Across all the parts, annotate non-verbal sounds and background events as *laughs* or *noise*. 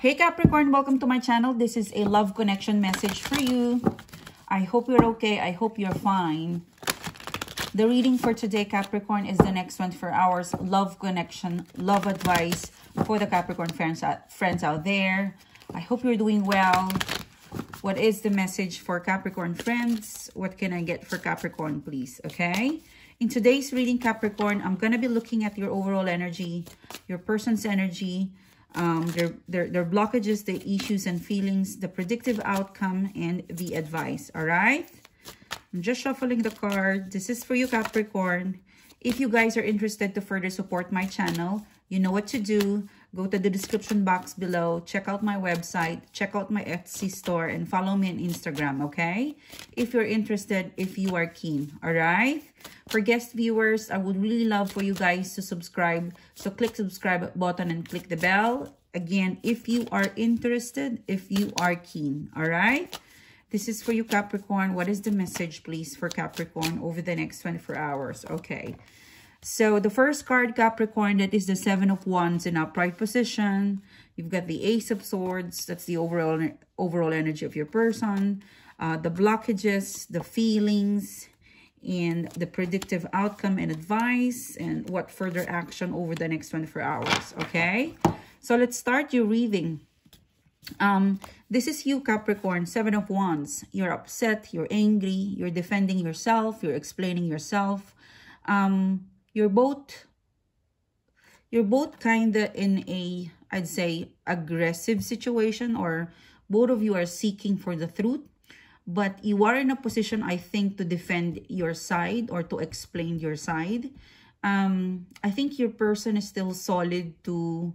Hey Capricorn, welcome to my channel. This is a love connection message for you. I hope you're okay. I hope you're fine. The reading for today, Capricorn, is the next one for ours. Love connection, love advice for the Capricorn friends out, friends out there. I hope you're doing well. What is the message for Capricorn friends? What can I get for Capricorn, please? Okay. In today's reading, Capricorn, I'm going to be looking at your overall energy, your person's energy, um, their, their, their blockages, the issues and feelings, the predictive outcome, and the advice, all right? I'm just shuffling the card. This is for you, Capricorn. If you guys are interested to further support my channel, you know what to do. Go to the description box below. Check out my website. Check out my Etsy store and follow me on Instagram, okay? If you're interested, if you are keen, all right? For guest viewers, I would really love for you guys to subscribe. So click subscribe button and click the bell. Again, if you are interested, if you are keen, all right? This is for you, Capricorn. What is the message, please, for Capricorn over the next 24 hours? Okay. So the first card, Capricorn, that is the Seven of Wands in upright position. You've got the Ace of Swords. That's the overall, overall energy of your person. Uh, the blockages, the feelings, and the predictive outcome and advice, and what further action over the next 24 hours, okay? So let's start your reading. Um, this is you, Capricorn, Seven of Wands. You're upset, you're angry, you're defending yourself, you're explaining yourself. Um, you're both you're both kind of in a I'd say aggressive situation or both of you are seeking for the truth but you are in a position I think to defend your side or to explain your side um I think your person is still solid to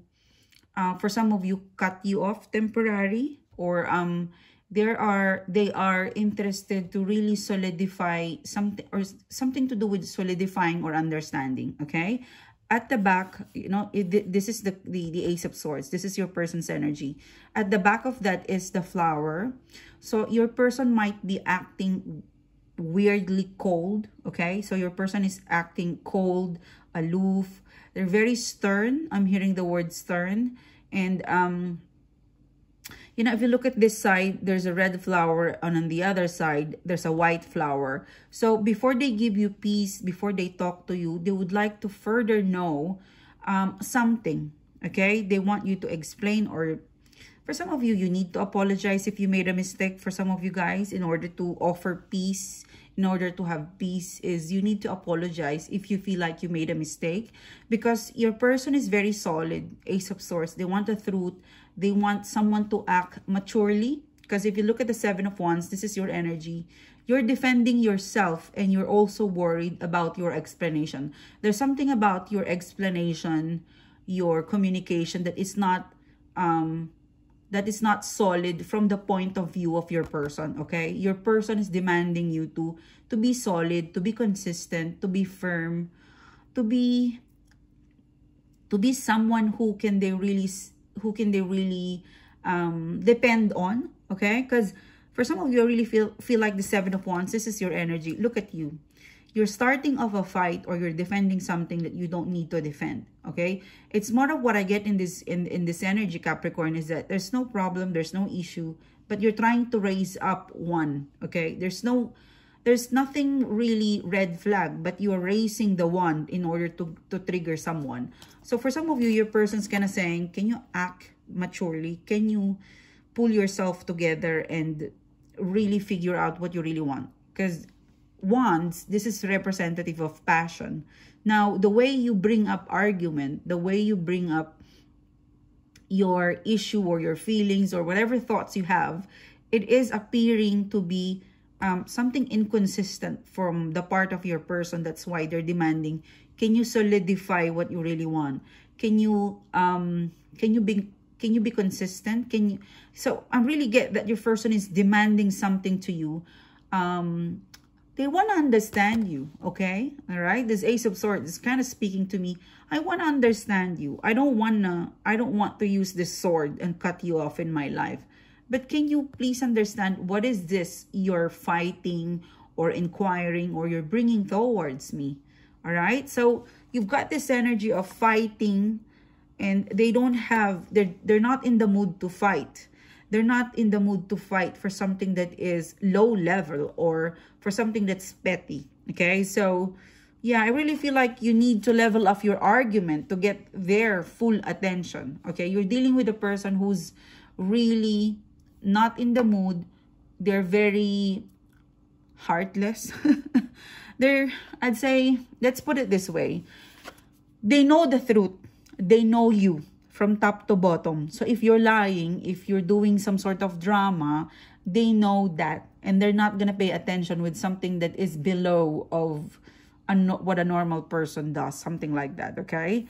uh, for some of you cut you off temporary or um there are they are interested to really solidify something or something to do with solidifying or understanding okay at the back you know it, this is the, the the ace of swords this is your person's energy at the back of that is the flower so your person might be acting weirdly cold okay so your person is acting cold aloof they're very stern i'm hearing the word stern and um you know, if you look at this side, there's a red flower, and on the other side, there's a white flower. So before they give you peace, before they talk to you, they would like to further know um, something, okay? They want you to explain or for some of you, you need to apologize if you made a mistake. For some of you guys, in order to offer peace, in order to have peace is you need to apologize if you feel like you made a mistake because your person is very solid, ace of swords. They want the truth they want someone to act maturely. Because if you look at the Seven of Wands, this is your energy. You're defending yourself and you're also worried about your explanation. There's something about your explanation, your communication that is not... Um, that is not solid from the point of view of your person, okay? Your person is demanding you to, to be solid, to be consistent, to be firm, to be, to be someone who can they really who can they really um, depend on, okay? Because for some of you, I really feel, feel like the Seven of Wands, this is your energy. Look at you. You're starting off a fight or you're defending something that you don't need to defend, okay? It's more of what I get in this in, in this energy, Capricorn, is that there's no problem, there's no issue, but you're trying to raise up one, okay? There's no there's nothing really red flag, but you are raising the wand in order to, to trigger someone. So for some of you, your person's kind of saying, can you act maturely? Can you pull yourself together and really figure out what you really want? Because wands, this is representative of passion. Now, the way you bring up argument, the way you bring up your issue or your feelings or whatever thoughts you have, it is appearing to be um, something inconsistent from the part of your person. That's why they're demanding. Can you solidify what you really want? Can you um, can you be can you be consistent? Can you? So I really get that your person is demanding something to you. Um, they want to understand you, okay? All right? This Ace of Swords is kind of speaking to me. I want to understand you. I don't want to, I don't want to use this sword and cut you off in my life. But can you please understand what is this you're fighting or inquiring or you're bringing towards me? All right. So you've got this energy of fighting and they don't have, they're, they're not in the mood to fight. They're not in the mood to fight for something that is low level or for something that's petty. Okay. So yeah, I really feel like you need to level up your argument to get their full attention. Okay. You're dealing with a person who's really not in the mood. They're very heartless. *laughs* they're, I'd say, let's put it this way. They know the truth. They know you from top to bottom. So if you're lying, if you're doing some sort of drama, they know that. And they're not going to pay attention with something that is below of a no what a normal person does. Something like that, okay?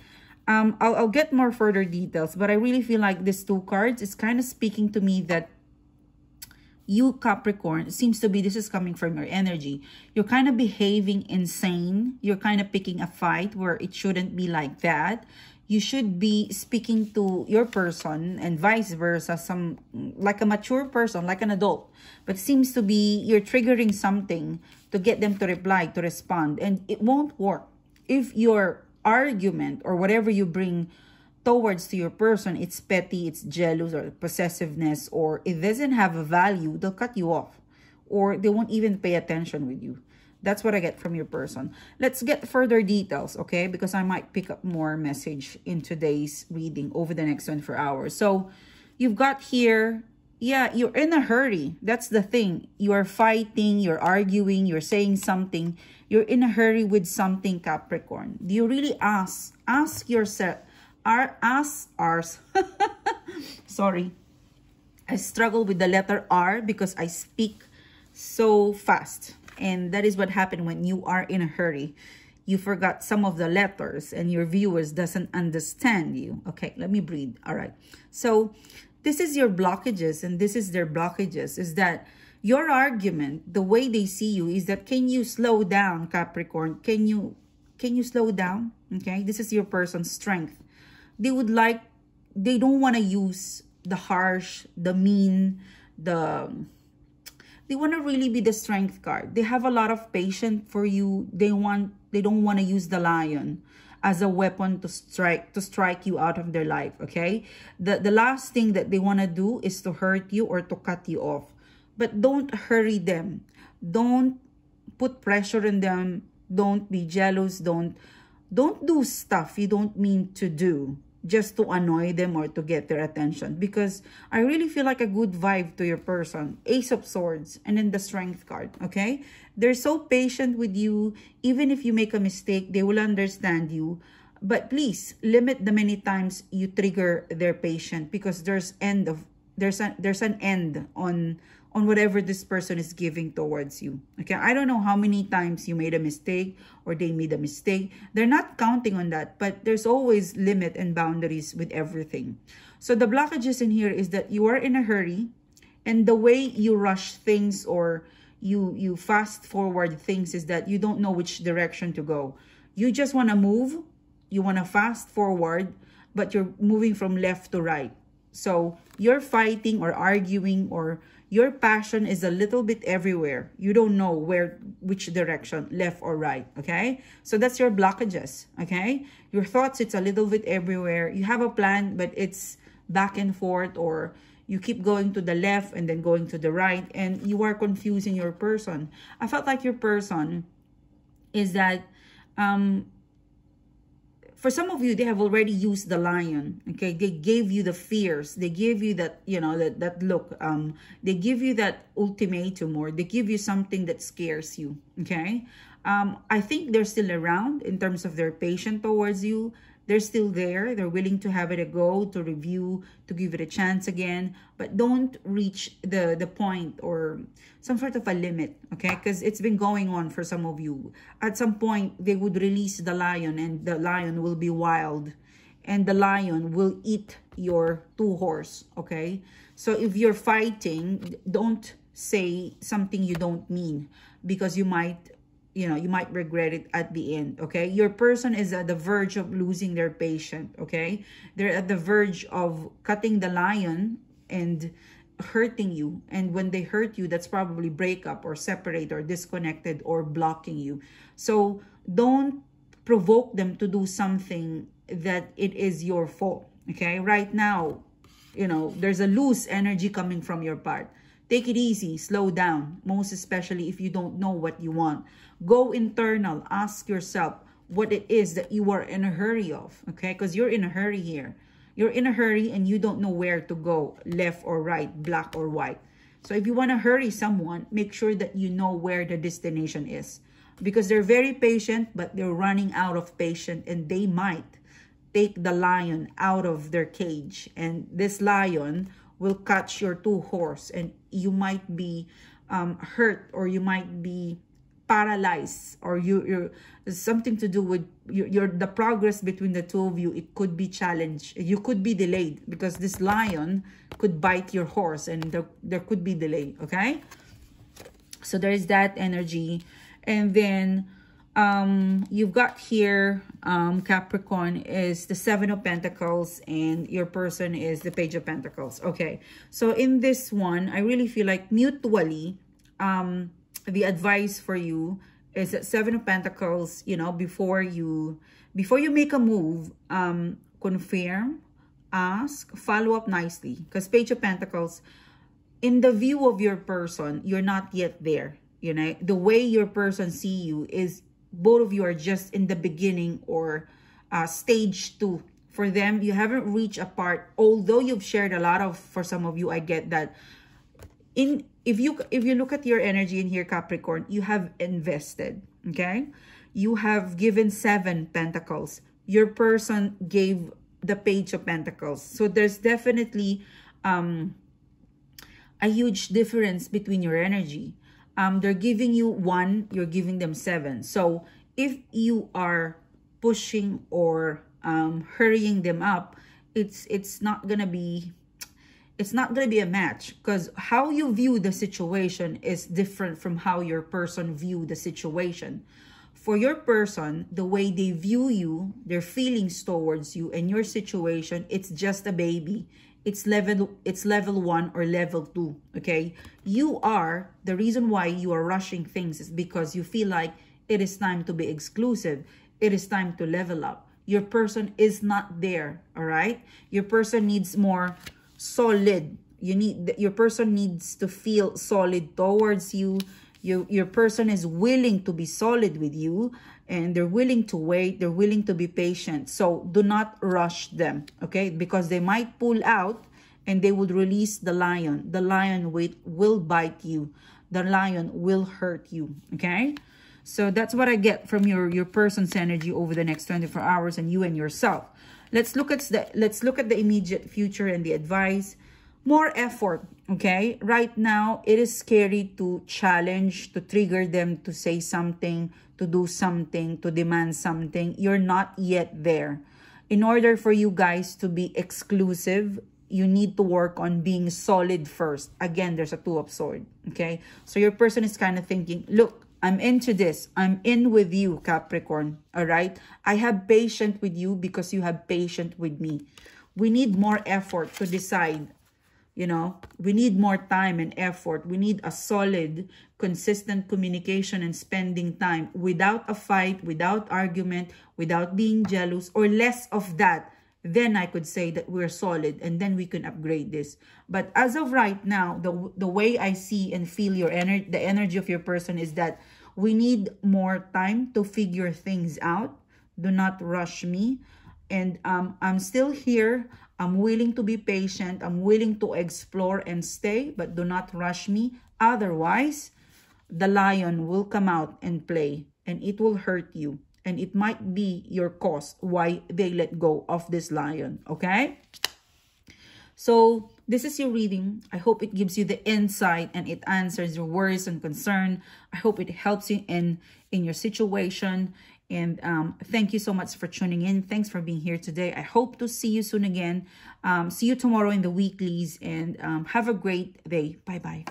Um, I'll, I'll get more further details. But I really feel like these two cards is kind of speaking to me that you Capricorn, seems to be this is coming from your energy. You're kind of behaving insane. You're kind of picking a fight where it shouldn't be like that. You should be speaking to your person and vice versa, some like a mature person, like an adult. But seems to be you're triggering something to get them to reply, to respond. And it won't work if your argument or whatever you bring towards to your person, it's petty, it's jealous or possessiveness, or it doesn't have a value, they'll cut you off. Or they won't even pay attention with you. That's what I get from your person. Let's get further details, okay? Because I might pick up more message in today's reading over the next 24 hours. So you've got here, yeah, you're in a hurry. That's the thing. You are fighting, you're arguing, you're saying something. You're in a hurry with something, Capricorn. Do you really ask? Ask yourself R as R's. *laughs* Sorry. I struggle with the letter R because I speak so fast. And that is what happened when you are in a hurry. You forgot some of the letters and your viewers doesn't understand you. Okay, let me breathe. All right. So this is your blockages and this is their blockages is that your argument, the way they see you is that can you slow down Capricorn? Can you can you slow down? Okay, this is your person's strength they would like they don't want to use the harsh the mean the they want to really be the strength card they have a lot of patience for you they want they don't want to use the lion as a weapon to strike to strike you out of their life okay the the last thing that they want to do is to hurt you or to cut you off but don't hurry them don't put pressure on them don't be jealous don't don't do stuff you don't mean to do just to annoy them or to get their attention because I really feel like a good vibe to your person. Ace of Swords and then the Strength card, okay? They're so patient with you. Even if you make a mistake, they will understand you. But please, limit the many times you trigger their patience because there's end of there's an there's an end on on whatever this person is giving towards you. Okay, I don't know how many times you made a mistake or they made a mistake. They're not counting on that, but there's always limit and boundaries with everything. So the blockages in here is that you are in a hurry and the way you rush things or you, you fast forward things is that you don't know which direction to go. You just want to move, you want to fast forward, but you're moving from left to right. So you're fighting or arguing or your passion is a little bit everywhere. You don't know where, which direction, left or right, okay? So that's your blockages, okay? Your thoughts, it's a little bit everywhere. You have a plan, but it's back and forth or you keep going to the left and then going to the right and you are confusing your person. I felt like your person is that um, for some of you, they have already used the lion. Okay, they gave you the fears. They gave you that, you know, that, that look. Um, they give you that ultimatum or they give you something that scares you. Okay, um, I think they're still around in terms of their patience towards you they're still there. They're willing to have it a go, to review, to give it a chance again. But don't reach the, the point or some sort of a limit, okay? Because it's been going on for some of you. At some point, they would release the lion and the lion will be wild. And the lion will eat your two horse, okay? So if you're fighting, don't say something you don't mean because you might you know, you might regret it at the end, okay? Your person is at the verge of losing their patient, okay? They're at the verge of cutting the lion and hurting you. And when they hurt you, that's probably breakup or separate or disconnected or blocking you. So don't provoke them to do something that it is your fault, okay? Right now, you know, there's a loose energy coming from your part Take it easy, slow down, most especially if you don't know what you want. Go internal, ask yourself what it is that you are in a hurry of, okay? Because you're in a hurry here. You're in a hurry and you don't know where to go, left or right, black or white. So if you want to hurry someone, make sure that you know where the destination is. Because they're very patient, but they're running out of patience and they might take the lion out of their cage. And this lion will catch your two horse and you might be um, hurt or you might be paralyzed or you, you're something to do with your, your the progress between the two of you it could be challenged you could be delayed because this lion could bite your horse and there, there could be delay okay so there is that energy and then um, you've got here, um, Capricorn is the Seven of Pentacles and your person is the Page of Pentacles. Okay, so in this one, I really feel like mutually, um, the advice for you is that Seven of Pentacles, you know, before you, before you make a move, um, confirm, ask, follow up nicely. Because Page of Pentacles, in the view of your person, you're not yet there you know the way your person see you is both of you are just in the beginning or uh, stage two. For them, you haven't reached a part, although you've shared a lot of, for some of you, I get that. In if you if you look at your energy in here, Capricorn, you have invested. Okay. You have given seven pentacles. Your person gave the page of pentacles. So there's definitely um a huge difference between your energy um, they're giving you one, you're giving them seven. So if you are pushing or um, hurrying them up, it's it's not gonna be it's not going to be a match because how you view the situation is different from how your person view the situation for your person the way they view you their feelings towards you and your situation it's just a baby it's level it's level one or level two okay you are the reason why you are rushing things is because you feel like it is time to be exclusive it is time to level up your person is not there all right your person needs more solid you need your person needs to feel solid towards you you your person is willing to be solid with you and they're willing to wait, they're willing to be patient. So do not rush them, okay? Because they might pull out and they would release the lion. The lion wait, will bite you. The lion will hurt you, okay? So that's what I get from your, your person's energy over the next 24 hours and you and yourself. Let's look at the let's look at the immediate future and the advice more effort, okay? Right now, it is scary to challenge, to trigger them to say something, to do something, to demand something. You're not yet there. In order for you guys to be exclusive, you need to work on being solid first. Again, there's a two of sword, okay? So your person is kind of thinking, look, I'm into this. I'm in with you, Capricorn, all right? I have patience with you because you have patience with me. We need more effort to decide you know, we need more time and effort. We need a solid, consistent communication and spending time without a fight, without argument, without being jealous or less of that. Then I could say that we're solid and then we can upgrade this. But as of right now, the, the way I see and feel your energy, the energy of your person is that we need more time to figure things out. Do not rush me. And um, I'm still here. I'm willing to be patient. I'm willing to explore and stay, but do not rush me. Otherwise, the lion will come out and play and it will hurt you. And it might be your cause why they let go of this lion, okay? So this is your reading. I hope it gives you the insight and it answers your worries and concern. I hope it helps you in, in your situation and um, thank you so much for tuning in. Thanks for being here today. I hope to see you soon again. Um, see you tomorrow in the weeklies and um, have a great day. Bye-bye.